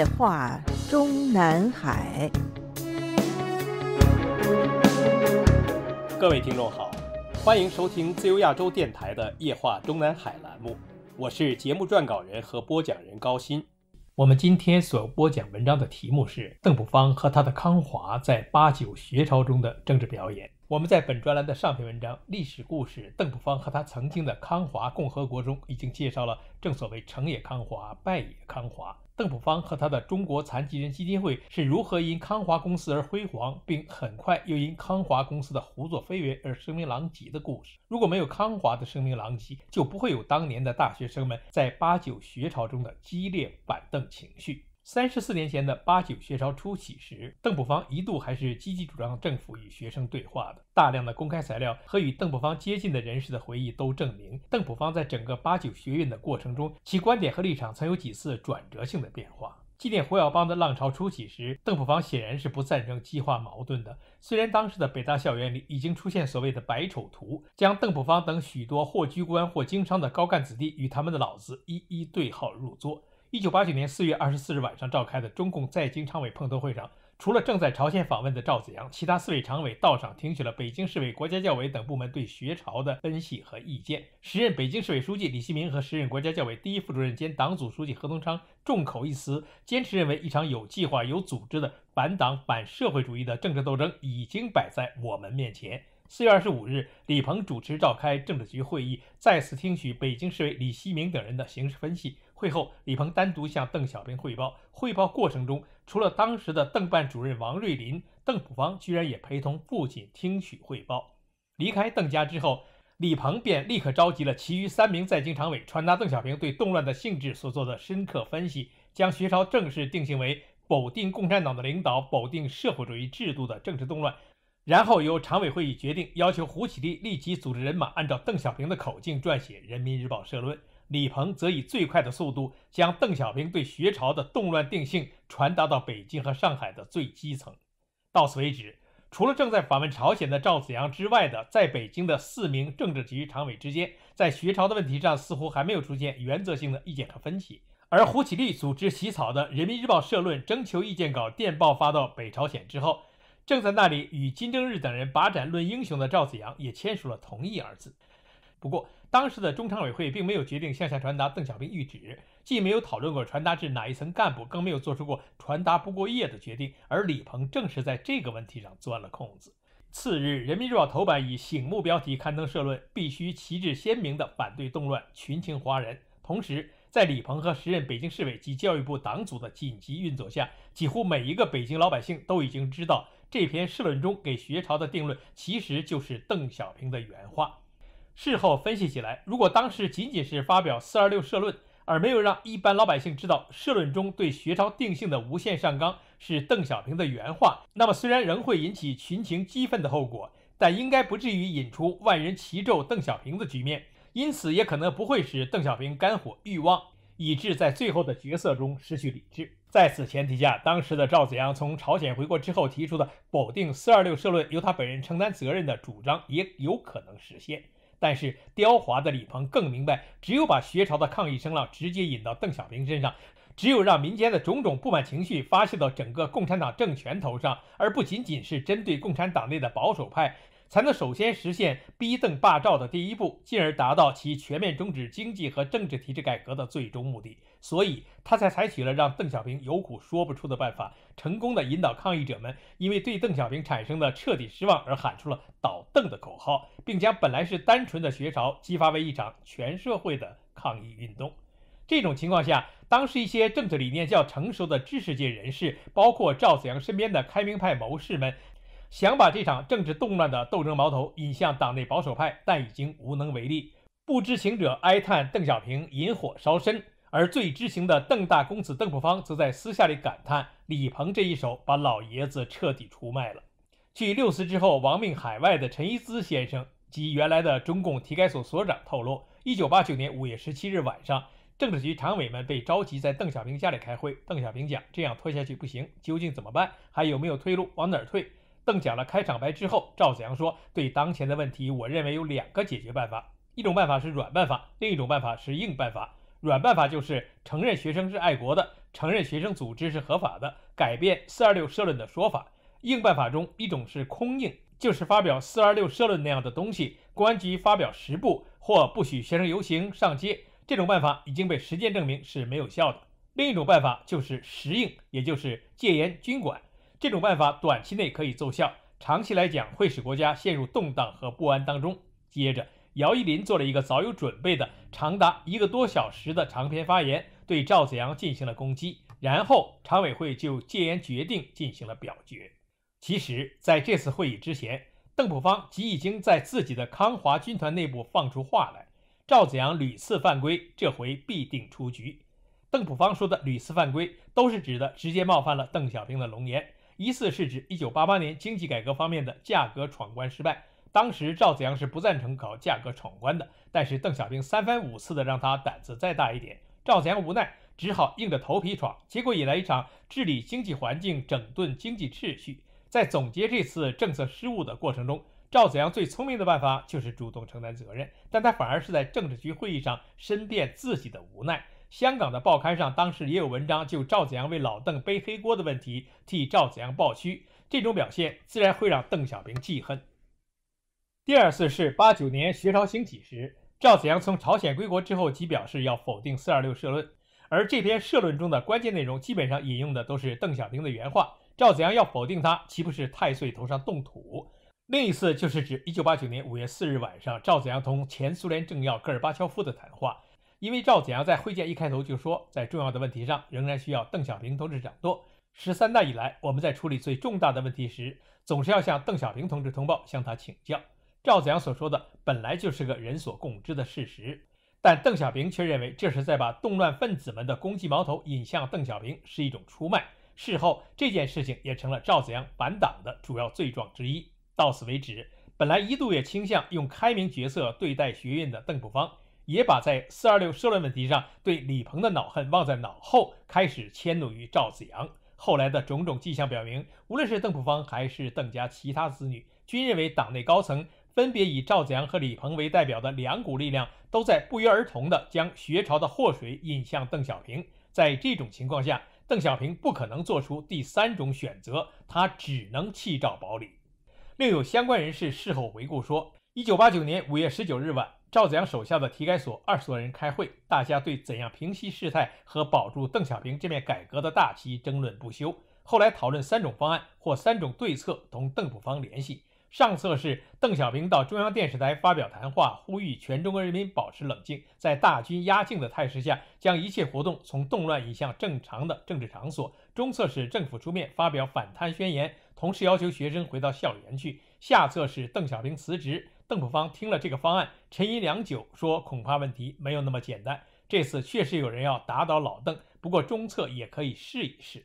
夜话中南海。各位听众好，欢迎收听自由亚洲电台的《夜话中南海》栏目，我是节目撰稿人和播讲人高鑫。我们今天所播讲文章的题目是邓普方和他的康华在八九学潮中的政治表演。我们在本专栏的上篇文章《历史故事：邓朴方和他曾经的康华共和国》中，已经介绍了正所谓“成也康华，败也康华”。邓朴方和他的中国残疾人基金会是如何因康华公司而辉煌，并很快又因康华公司的胡作非为而声名狼藉的故事。如果没有康华的声名狼藉，就不会有当年的大学生们在八九学潮中的激烈板凳情绪。三十四年前的八九学潮初起时，邓朴方一度还是积极主张政府与学生对话的。大量的公开材料和与邓朴方接近的人士的回忆都证明，邓朴方在整个八九学运的过程中，其观点和立场曾有几次转折性的变化。纪念胡耀邦的浪潮初起时，邓朴方显然是不赞成激化矛盾的。虽然当时的北大校园里已经出现所谓的“百丑图”，将邓朴方等许多或居官或经商的高干子弟与他们的老子一一对号入座。一九八九年四月二十四日晚上召开的中共在京常委碰头会上，除了正在朝鲜访问的赵紫阳，其他四位常委到场听取了北京市委、国家教委等部门对学潮的分析和意见。时任北京市委书记李希明和时任国家教委第一副主任兼党组书记何东昌众口一词，坚持认为一场有计划、有组织的反党、反社会主义的政治斗争已经摆在我们面前。四月二十五日，李鹏主持召开政治局会议，再次听取北京市委李希明等人的形势分析。会后，李鹏单独向邓小平汇报。汇报过程中，除了当时的邓办主任王瑞林，邓普方居然也陪同父亲听取汇报。离开邓家之后，李鹏便立刻召集了其余三名在京常委，传达邓小平对动乱的性质所做的深刻分析，将学潮正式定性为否定共产党的领导、否定社会主义制度的政治动乱。然后由常委会议决定，要求胡启立立即组织人马，按照邓小平的口径撰写《人民日报》社论。李鹏则以最快的速度将邓小平对学潮的动乱定性传达到北京和上海的最基层。到此为止，除了正在访问朝鲜的赵子阳之外的，在北京的四名政治局常委之间，在学潮的问题上似乎还没有出现原则性的意见和分歧。而胡启立组织起草的《人民日报》社论征求意见稿电报发到北朝鲜之后，正在那里与金正日等人把盏论英雄的赵子阳也签署了同意二字。不过，当时的中常委会并没有决定向下传达邓小平谕旨，既没有讨论过传达至哪一层干部，更没有做出过传达不过夜的决定。而李鹏正是在这个问题上钻了空子。次日，《人民日报》头版以醒目标题刊登社论，必须旗帜鲜明地反对动乱，群情哗然。同时，在李鹏和时任北京市委及教育部党组的紧急运作下，几乎每一个北京老百姓都已经知道这篇社论中给学潮的定论，其实就是邓小平的原话。事后分析起来，如果当时仅仅是发表“四二六”社论，而没有让一般老百姓知道社论中对学潮定性的“无限上纲”是邓小平的原话，那么虽然仍会引起群情激愤的后果，但应该不至于引出万人齐咒邓小平的局面，因此也可能不会使邓小平肝火欲旺，以致在最后的决策中失去理智。在此前提下，当时的赵子阳从朝鲜回国之后提出的否定“四二六”社论由他本人承担责任的主张，也有可能实现。但是刁滑的李鹏更明白，只有把学潮的抗议声浪直接引到邓小平身上，只有让民间的种种不满情绪发泄到整个共产党政权头上，而不仅仅是针对共产党内的保守派。才能首先实现逼邓罢赵的第一步，进而达到其全面终止经济和政治体制改革的最终目的。所以，他才采取了让邓小平有苦说不出的办法，成功的引导抗议者们因为对邓小平产生的彻底失望而喊出了“倒邓”的口号，并将本来是单纯的学潮激发为一场全社会的抗议运动。这种情况下，当时一些政治理念较成熟的知识界人士，包括赵子阳身边的开明派谋士们。想把这场政治动乱的斗争矛头引向党内保守派，但已经无能为力。不知情者哀叹邓小平引火烧身，而最知情的邓大公子邓朴方则在私下里感叹：“李鹏这一手把老爷子彻底出卖了。”据六四之后亡命海外的陈一思先生及原来的中共体改所所长透露，一九八九年五月十七日晚上，政治局常委们被召集在邓小平家里开会。邓小平讲：“这样拖下去不行，究竟怎么办？还有没有退路？往哪儿退？”邓讲了开场白之后，赵子阳说：“对当前的问题，我认为有两个解决办法。一种办法是软办法，另一种办法是硬办法。软办法就是承认学生是爱国的，承认学生组织是合法的，改变‘四二六社论’的说法。硬办法中一种是空硬，就是发表‘四二六社论’那样的东西，公安局发表十部或不许学生游行上街。这种办法已经被实践证明是没有效的。另一种办法就是实硬，也就是戒严军管。”这种办法短期内可以奏效，长期来讲会使国家陷入动荡和不安当中。接着，姚依林做了一个早有准备的长达一个多小时的长篇发言，对赵子阳进行了攻击。然后，常委会就戒严决定进行了表决。其实，在这次会议之前，邓普方即已经在自己的康华军团内部放出话来：赵子阳屡次犯规，这回必定出局。邓普方说的“屡次犯规”，都是指的直接冒犯了邓小平的龙颜。一次是指一九八八年经济改革方面的价格闯关失败。当时赵子阳是不赞成搞价格闯关的，但是邓小平三番五次的让他胆子再大一点，赵子阳无奈，只好硬着头皮闯，结果引来一场治理经济环境、整顿经济秩序。在总结这次政策失误的过程中，赵子阳最聪明的办法就是主动承担责任，但他反而是在政治局会议上申辩自己的无奈。香港的报刊上当时也有文章就赵子阳为老邓背黑锅的问题替赵子阳抱屈，这种表现自然会让邓小平记恨。第二次是八九年学潮兴起时，赵子阳从朝鲜归国之后即表示要否定“四二六”社论，而这篇社论中的关键内容基本上引用的都是邓小平的原话，赵子阳要否定他，岂不是太岁头上动土？另一次就是指一九八九年五月四日晚上，赵子阳同前苏联政要戈尔巴乔夫的谈话。因为赵子阳在会见一开头就说，在重要的问题上仍然需要邓小平同志掌舵。十三大以来，我们在处理最重大的问题时，总是要向邓小平同志通报，向他请教。赵子阳所说的本来就是个人所共知的事实，但邓小平却认为这是在把动乱分子们的攻击矛头引向邓小平，是一种出卖。事后，这件事情也成了赵子阳反党的主要罪状之一。到此为止，本来一度也倾向用开明角色对待学院的邓朴方。也把在四二六社论问题上对李鹏的恼恨忘在脑后，开始迁怒于赵子阳。后来的种种迹象表明，无论是邓普方还是邓家其他子女，均认为党内高层分别以赵子阳和李鹏为代表的两股力量，都在不约而同的将学潮的祸水引向邓小平。在这种情况下，邓小平不可能做出第三种选择，他只能弃赵保李。另有相关人士事后回顾说，一九八九年五月十九日晚。赵子阳手下的体改所二十多人开会，大家对怎样平息事态和保住邓小平这面改革的大旗争论不休。后来讨论三种方案或三种对策，同邓普方联系。上策是邓小平到中央电视台发表谈话，呼吁全中国人民保持冷静，在大军压境的态势下，将一切活动从动乱引向正常的政治场所。中策是政府出面发表反贪宣言，同时要求学生回到校园去。下策是邓小平辞职。邓普方听了这个方案，沉吟良久，说：“恐怕问题没有那么简单。这次确实有人要打倒老邓，不过中策也可以试一试。”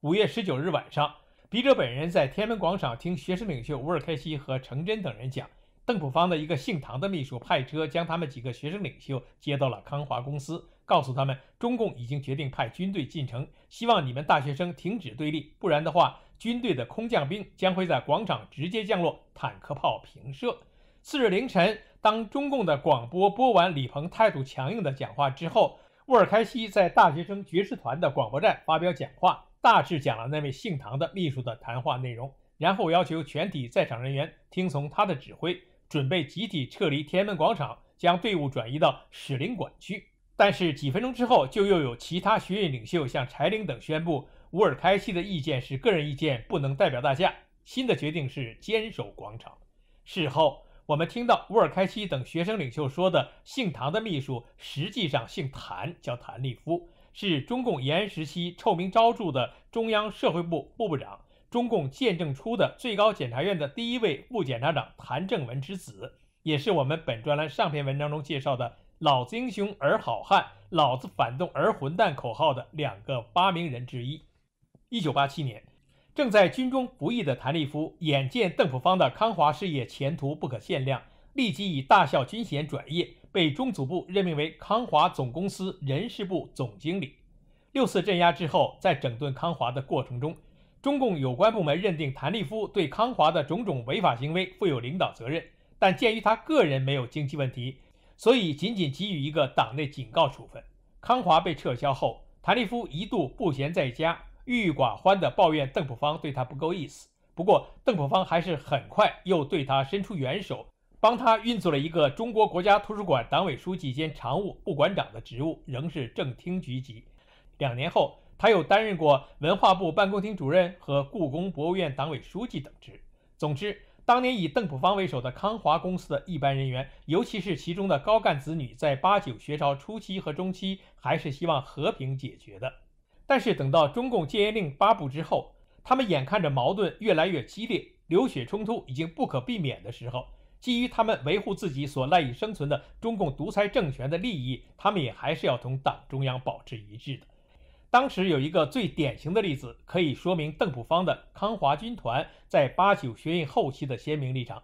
五月十九日晚上，笔者本人在天安门广场听学生领袖乌尔开西和程真等人讲，邓普方的一个姓唐的秘书派车将他们几个学生领袖接到了康华公司，告诉他们，中共已经决定派军队进城，希望你们大学生停止对立，不然的话，军队的空降兵将会在广场直接降落，坦克炮平射。次日凌晨，当中共的广播播完李鹏态度强硬的讲话之后，乌尔开西在大学生爵士团的广播站发表讲话，大致讲了那位姓唐的秘书的谈话内容，然后要求全体在场人员听从他的指挥，准备集体撤离天安门广场，将队伍转移到使领馆区。但是几分钟之后，就又有其他学院领袖向柴玲等宣布，乌尔开西的意见是个人意见，不能代表大家。新的决定是坚守广场。事后。我们听到乌尔开西等学生领袖说的“姓唐的秘书”实际上姓谭，叫谭立夫，是中共延安时期臭名昭著的中央社会部部长、中共建政初的最高检察院的第一位副检察长谭正文之子，也是我们本专栏上篇文章中介绍的“老子英雄而好汉，老子反动而混蛋”口号的两个发明人之一。一九八七年。正在军中服役的谭立夫，眼见邓普方的康华事业前途不可限量，立即以大校军衔转业，被中组部任命为康华总公司人事部总经理。六次镇压之后，在整顿康华的过程中，中共有关部门认定谭立夫对康华的种种违法行为负有领导责任，但鉴于他个人没有经济问题，所以仅仅给予一个党内警告处分。康华被撤销后，谭立夫一度不闲在家。郁郁寡欢地抱怨邓普方对他不够意思。不过，邓普方还是很快又对他伸出援手，帮他运作了一个中国国家图书馆党委书记兼常务副馆长的职务，仍是正厅局级。两年后，他又担任过文化部办公厅主任和故宫博物院党委书记等职。总之，当年以邓普方为首的康华公司的一般人员，尤其是其中的高干子女，在八九学潮初期和中期，还是希望和平解决的。但是等到中共戒严令发布之后，他们眼看着矛盾越来越激烈，流血冲突已经不可避免的时候，基于他们维护自己所赖以生存的中共独裁政权的利益，他们也还是要同党中央保持一致的。当时有一个最典型的例子可以说明邓普方的康华军团在八九学运后期的鲜明立场。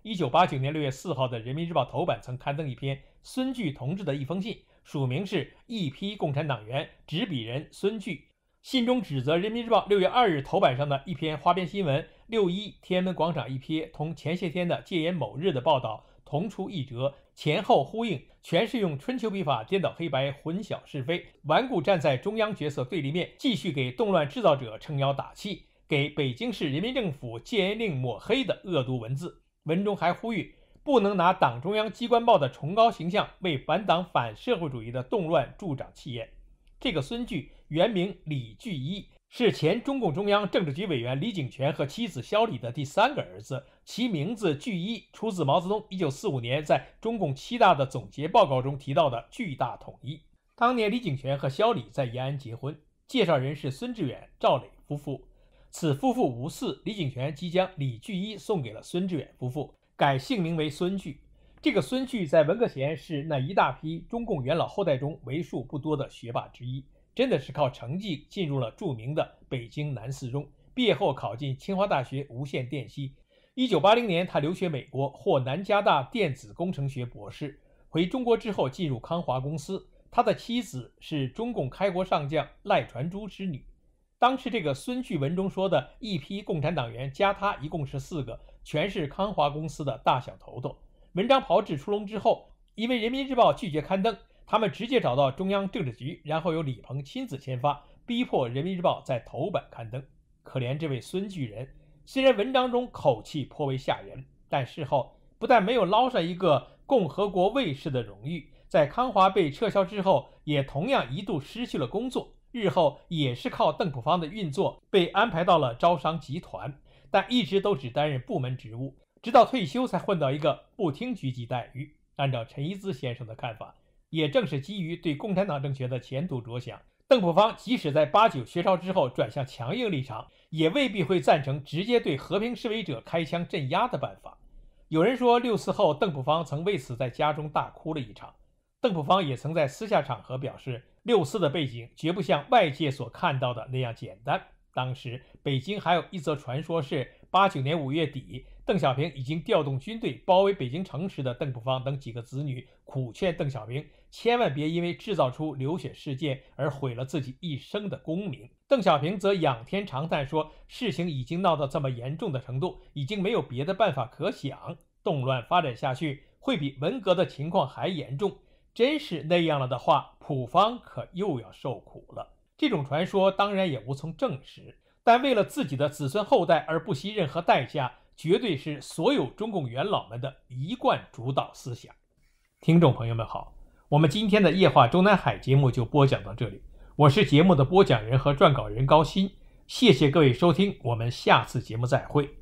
一九八九年六月四号的《人民日报》头版曾刊登一篇孙聚同志的一封信。署名是一批共产党员，执笔人孙炬。信中指责《人民日报》六月二日头版上的一篇花边新闻“六一天安门广场一瞥”同前些天的“戒严某日”的报道同出一辙，前后呼应，全是用春秋笔法颠倒黑白、混淆是非，顽固站在中央角色对立面，继续给动乱制造者撑腰打气，给北京市人民政府戒严令抹黑的恶毒文字。文中还呼吁。不能拿党中央机关报的崇高形象为反党反社会主义的动乱助长气焰。这个孙聚原名李聚一，是前中共中央政治局委员李井泉和妻子肖李的第三个儿子。其名字聚一出自毛泽东一九四五年在中共七大的总结报告中提到的巨大统一。当年李井泉和肖李在延安结婚，介绍人是孙志远、赵磊夫妇。此夫妇无嗣，李井泉即将李聚一送给了孙志远夫妇。改姓名为孙炬，这个孙炬在文革前是那一大批中共元老后代中为数不多的学霸之一，真的是靠成绩进入了著名的北京南四中，毕业后考进清华大学无线电系。一九八零年，他留学美国，获南加大电子工程学博士。回中国之后，进入康华公司。他的妻子是中共开国上将赖传珠之女。当时这个孙炬文中说的一批共产党员加他，一共是四个。全是康华公司的大小头头。文章炮制出笼之后，因为《人民日报》拒绝刊登，他们直接找到中央政治局，然后由李鹏亲自签发，逼迫《人民日报》在头版刊登。可怜这位孙巨人，虽然文章中口气颇为吓人，但事后不但没有捞上一个共和国卫士的荣誉，在康华被撤销之后，也同样一度失去了工作。日后也是靠邓朴方的运作，被安排到了招商集团。但一直都只担任部门职务，直到退休才混到一个不听局级待遇。按照陈一兹先生的看法，也正是基于对共产党政权的前途着想，邓朴方即使在八九学潮之后转向强硬立场，也未必会赞成直接对和平示威者开枪镇压的办法。有人说，六四后邓朴方曾为此在家中大哭了一场。邓普方也曾在私下场合表示，六四的背景绝不像外界所看到的那样简单。当时，北京还有一则传说是，八九年五月底，邓小平已经调动军队包围北京城时，的邓普方等几个子女苦劝邓小平，千万别因为制造出流血事件而毁了自己一生的功名。邓小平则仰天长叹说：“事情已经闹到这么严重的程度，已经没有别的办法可想。动乱发展下去，会比文革的情况还严重。真是那样了的话，普方可又要受苦了。”这种传说当然也无从证实，但为了自己的子孙后代而不惜任何代价，绝对是所有中共元老们的一贯主导思想。听众朋友们好，我们今天的夜话中南海节目就播讲到这里，我是节目的播讲人和撰稿人高鑫，谢谢各位收听，我们下次节目再会。